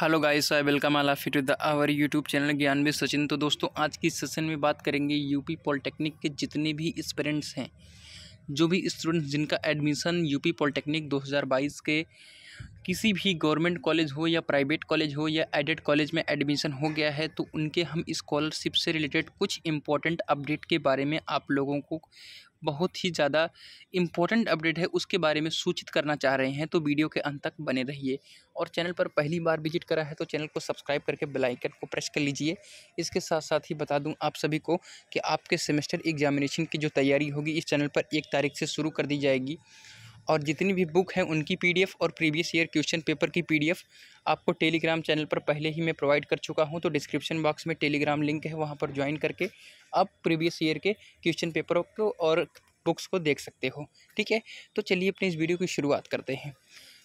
hello guys I welcome all of to the our YouTube channel ज्ञान में सचिन तो दोस्तों आज की सेशन में बात करेंगे यूपी पॉलिटेक्निक के जितने भी स्टूडेंट्स हैं जो भी स्टूडेंट्स जिनका एडमिशन यूपी पॉलिटेक्निक 2022 के किसी भी गवर्नमेंट कॉलेज हो या प्राइवेट कॉलेज हो या एडेड कॉलेज में एडमिशन हो गया है तो उनके हम स्कॉलरशिप से रिलेटेड कुछ इंपॉर्टेंट अपडेट के बारे में आप लोगों को बहुत ही ज़्यादा इम्पोर्टेंट अपडेट है उसके बारे में सूचित करना चाह रहे हैं तो वीडियो के अंत तक बने रहिए और चैनल पर पहली बार विजिट करा है तो चैनल को सब्सक्राइब करके बेल आइकन को प्रेस कर लीजिए इसके साथ साथ ही बता दूं आप सभी को कि आपके सेमेस्टर एग्जामिनेशन की जो तैयारी होगी इस चैनल पर एक तारीख से शुरू कर दी जाएगी और जितनी भी बुक हैं उनकी पीडीएफ और प्रीवियस ईयर क्वेश्चन पेपर की पीडीएफ आपको टेलीग्राम चैनल पर पहले ही मैं प्रोवाइड कर चुका हूं तो डिस्क्रिप्शन बॉक्स में टेलीग्राम लिंक है वहां पर ज्वाइन करके आप प्रीवियस ईयर के क्वेश्चन पेपरों को और बुक्स को देख सकते हो ठीक है तो चलिए अपने इस वीडियो की शुरुआत करते हैं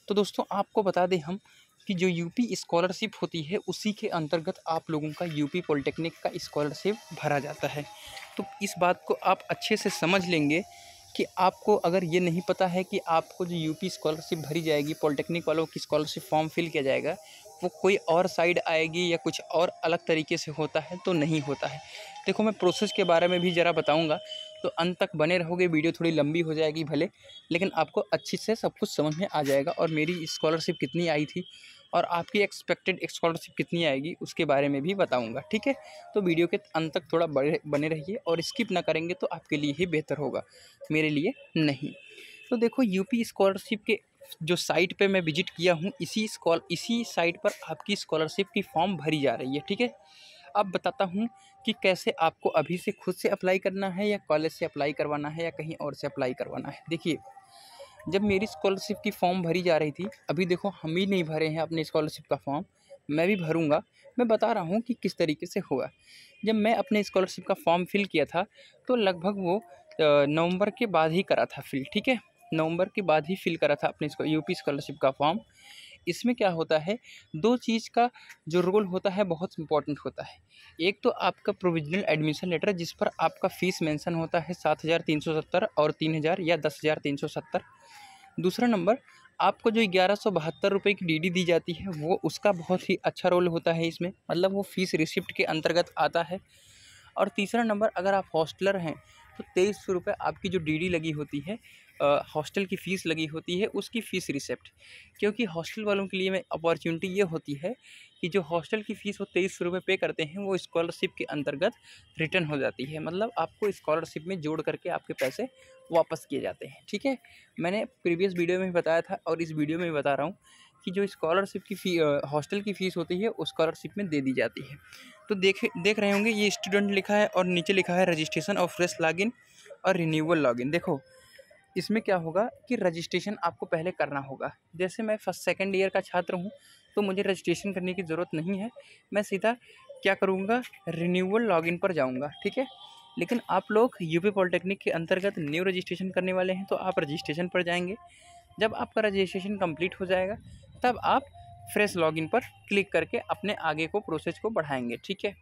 तो दोस्तों आपको बता दें हम कि जो यूपी स्कॉलरशिप होती है उसी के अंतर्गत आप लोगों का यूपी पॉलिटेक्निक का स्कॉलरशिप भरा जाता है तो इस बात को आप अच्छे से समझ लेंगे कि आपको अगर ये नहीं पता है कि आपको जो यूपी स्कॉलरशिप भरी जाएगी पॉलिटेक्निक वालों की स्कॉलरशिप फॉर्म फिल किया जाएगा वो कोई और साइड आएगी या कुछ और अलग तरीके से होता है तो नहीं होता है देखो मैं प्रोसेस के बारे में भी ज़रा बताऊँगा तो अंत तक बने रहोगे वीडियो थोड़ी लंबी हो जाएगी भले लेकिन आपको अच्छे से सब कुछ समझ में आ जाएगा और मेरी स्कॉलरशिप कितनी आई थी और आपकी एक्सपेक्टेड स्कॉलरशिप कितनी आएगी उसके बारे में भी बताऊंगा ठीक है तो वीडियो के अंत तक थोड़ा बड़े बने रहिए और स्किप ना करेंगे तो आपके लिए ही बेहतर होगा मेरे लिए नहीं तो देखो यूपी स्कॉलरशिप के जो साइट पे मैं विजिट किया हूँ इसी स्कॉल इसी साइट पर आपकी स्कॉलरशिप की फॉर्म भरी जा रही है ठीक है अब बताता हूँ कि कैसे आपको अभी से खुद से अप्लाई करना है या कॉलेज से अप्लाई करवाना है या कहीं और से अप्लाई करवाना है देखिए जब मेरी स्कॉलरशिप की फॉर्म भरी जा रही थी अभी देखो हम ही नहीं भरे हैं अपने स्कॉलरशिप का फॉर्म मैं भी भरूंगा मैं बता रहा हूँ कि किस तरीके से हुआ जब मैं अपने स्कॉलरशिप का फॉर्म फिल किया था तो लगभग वो नवंबर के बाद ही करा था फिल ठीक है नवंबर के बाद ही फिल करा था अपने यूपी स्कॉलरशिप का फॉर्म इसमें क्या होता है दो चीज़ का जो रोल होता है बहुत इंपॉर्टेंट होता है एक तो आपका प्रोविजनल एडमिशन लेटर जिस पर आपका फ़ीस मेंशन होता है सात हज़ार तीन सौ सत्तर और तीन हज़ार या दस हज़ार तीन सौ सत्तर दूसरा नंबर आपको जो ग्यारह सौ बहत्तर रुपये की डीडी दी जाती है वो उसका बहुत ही अच्छा रोल होता है इसमें मतलब वो फ़ीस रिसिप्ट के अंतर्गत आता है और तीसरा नंबर अगर आप हॉस्टलर हैं तो तेईस सौ रुपये आपकी जो डीडी लगी होती है हॉस्टल की फ़ीस लगी होती है उसकी फ़ीस रिसिप्ट क्योंकि हॉस्टल वालों के लिए में अपॉर्चुनिटी ये होती है कि जो हॉस्टल की फ़ीस वो तेईस सौ रुपये पे करते हैं वो स्कॉलरशिप के अंतर्गत रिटर्न हो जाती है मतलब आपको स्कॉलरशिप में जोड़ करके आपके पैसे वापस किए जाते हैं ठीक है मैंने प्रीवियस वीडियो में भी बताया था और इस वीडियो में भी बता रहा हूँ कि जो स्कॉलरशिप की फ़ी हॉस्टल की फ़ीस होती है स्कॉलरशिप में दे दी जाती है तो देख देख रहे होंगे ये स्टूडेंट लिखा है और नीचे लिखा है रजिस्ट्रेशन और फ्रेश लॉगिन और रिन्यूअल लॉगिन देखो इसमें क्या होगा कि रजिस्ट्रेशन आपको पहले करना होगा जैसे मैं फर्स्ट सेकेंड ईयर का छात्र हूँ तो मुझे रजिस्ट्रेशन करने की ज़रूरत नहीं है मैं सीधा क्या करूँगा रिन्यूअल लॉगिन पर जाऊँगा ठीक है लेकिन आप लोग यूपी पॉलिटेक्निक के अंतर्गत न्यू रजिस्ट्रेशन करने वाले हैं तो आप रजिस्ट्रेशन पर जाएंगे जब आपका रजिस्ट्रेशन कंप्लीट हो जाएगा तब आप फ्रेश लॉगिन पर क्लिक करके अपने आगे को प्रोसेस को बढ़ाएंगे ठीक है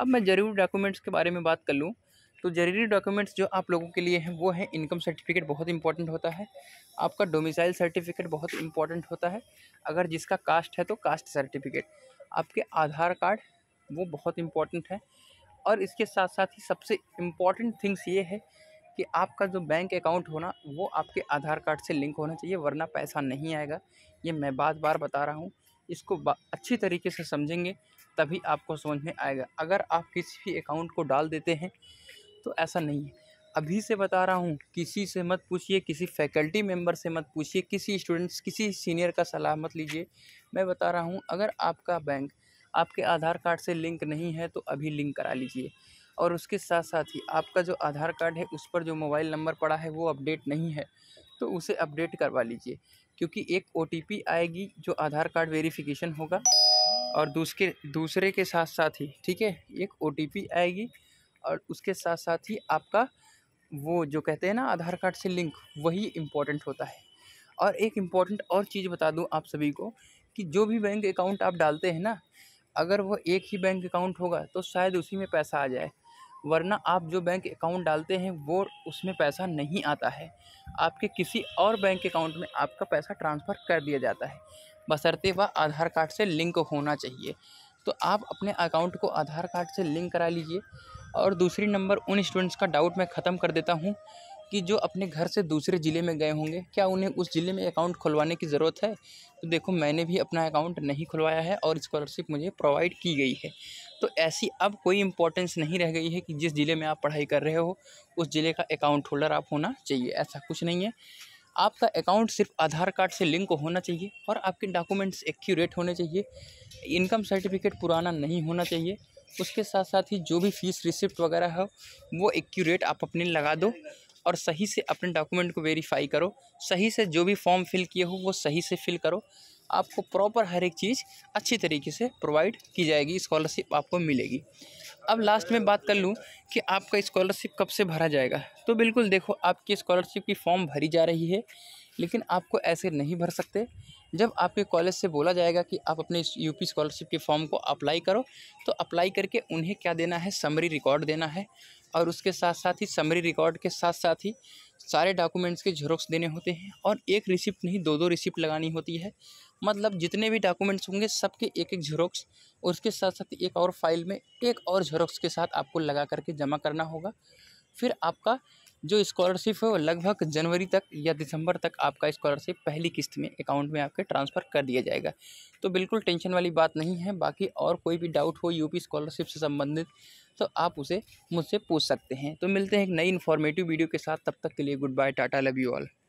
अब मैं ज़रूर डॉक्यूमेंट्स के बारे में बात कर लूँ तो ज़रूरी डॉक्यूमेंट्स जो आप लोगों के लिए हैं वो है इनकम सर्टिफिकेट बहुत इंपॉर्टेंट होता है आपका डोमिसाइल सर्टिफिकेट बहुत इंपॉर्टेंट होता है अगर जिसका कास्ट है तो कास्ट सर्टिफिकेट आपके आधार कार्ड वो बहुत इम्पॉर्टेंट है और इसके साथ साथ ही सबसे इम्पॉर्टेंट थिंग्स ये है कि आपका जो बैंक अकाउंट होना वो आपके आधार कार्ड से लिंक होना चाहिए वरना पैसा नहीं आएगा ये मैं बार बार बता रहा हूँ इसको अच्छी तरीके से समझेंगे तभी आपको समझ में आएगा अगर आप किसी भी अकाउंट को डाल देते हैं तो ऐसा नहीं है अभी से बता रहा हूँ किसी से मत पूछिए किसी फैकल्टी मेम्बर से मत पूछिए किसी स्टूडेंट्स किसी सीनियर का सलाह मत लीजिए मैं बता रहा हूँ अगर आपका बैंक आपके आधार कार्ड से लिंक नहीं है तो अभी लिंक करा लीजिए और उसके साथ साथ ही आपका जो आधार कार्ड है उस पर जो मोबाइल नंबर पड़ा है वो अपडेट नहीं है तो उसे अपडेट करवा लीजिए क्योंकि एक ओ आएगी जो आधार कार्ड वेरिफिकेशन होगा और दूसरे दूसरे के साथ साथ ही ठीक है एक ओ आएगी और उसके साथ साथ ही आपका वो जो कहते हैं ना आधार कार्ड से लिंक वही इम्पोर्टेंट होता है और एक इम्पॉर्टेंट और चीज़ बता दूँ आप सभी को कि जो भी बैंक अकाउंट आप डालते हैं ना अगर वो एक ही बैंक अकाउंट होगा तो शायद उसी में पैसा आ जाए वरना आप जो बैंक अकाउंट डालते हैं वो उसमें पैसा नहीं आता है आपके किसी और बैंक अकाउंट में आपका पैसा ट्रांसफ़र कर दिया जाता है बसरते वह आधार कार्ड से लिंक होना चाहिए तो आप अपने अकाउंट को आधार कार्ड से लिंक करा लीजिए और दूसरी नंबर उन स्टूडेंट्स का डाउट मैं ख़त्म कर देता हूँ कि जो अपने घर से दूसरे ज़िले में गए होंगे क्या उन्हें उस ज़िले में अकाउंट खुलवाने की ज़रूरत है तो देखो मैंने भी अपना अकाउंट नहीं खुलवाया है और स्कॉलरशिप मुझे प्रोवाइड की गई है तो ऐसी अब कोई इंपॉर्टेंस नहीं रह गई है कि जिस ज़िले में आप पढ़ाई कर रहे हो उस ज़िले का अकाउंट होल्डर आप होना चाहिए ऐसा कुछ नहीं है आपका अकाउंट सिर्फ आधार कार्ड से लिंक होना चाहिए और आपके डॉक्यूमेंट्स एक्यूरेट होने चाहिए इनकम सर्टिफिकेट पुराना नहीं होना चाहिए उसके साथ साथ ही जो भी फ़ीस रिसिप्ट वगैरह हो वो एक्यूरेट आप अपने लगा दो और सही से अपने डॉक्यूमेंट को वेरीफाई करो सही से जो भी फॉर्म फिल किए हो वो सही से फिल करो आपको प्रॉपर हर एक चीज़ अच्छी तरीके से प्रोवाइड की जाएगी स्कॉलरशिप आपको मिलेगी अब लास्ट में बात कर लूँ कि आपका स्कॉलरशिप कब से भरा जाएगा तो बिल्कुल देखो आपकी स्कॉलरशिप की फॉर्म भरी जा रही है लेकिन आपको ऐसे नहीं भर सकते जब आपके कॉलेज से बोला जाएगा कि आप अपने यूपी स्कॉलरशिप के फॉर्म को अप्लाई करो तो अप्लाई करके उन्हें क्या देना है समरी रिकॉर्ड देना है और उसके साथ साथ ही समरी रिकॉर्ड के साथ साथ ही सारे डॉक्यूमेंट्स के झरोक्स देने होते हैं और एक रिसिप्ट नहीं दो दो रिसिप्ट लगानी होती है मतलब जितने भी डॉक्यूमेंट्स होंगे सबके एक एक झरोक्स और उसके साथ साथ एक और फाइल में एक और झरोक्स के साथ आपको लगा करके जमा करना होगा फिर आपका जो स्कॉलरशिप है वो लगभग जनवरी तक या दिसंबर तक आपका स्कॉलरशिप पहली किस्त में अकाउंट में आपके ट्रांसफ़र कर दिया जाएगा तो बिल्कुल टेंशन वाली बात नहीं है बाकी और कोई भी डाउट हो यूपी स्कॉलरशिप से संबंधित तो आप उसे मुझसे पूछ सकते हैं तो मिलते हैं एक नई इन्फॉर्मेटिव वीडियो के साथ तब तक के लिए good bye tata love you all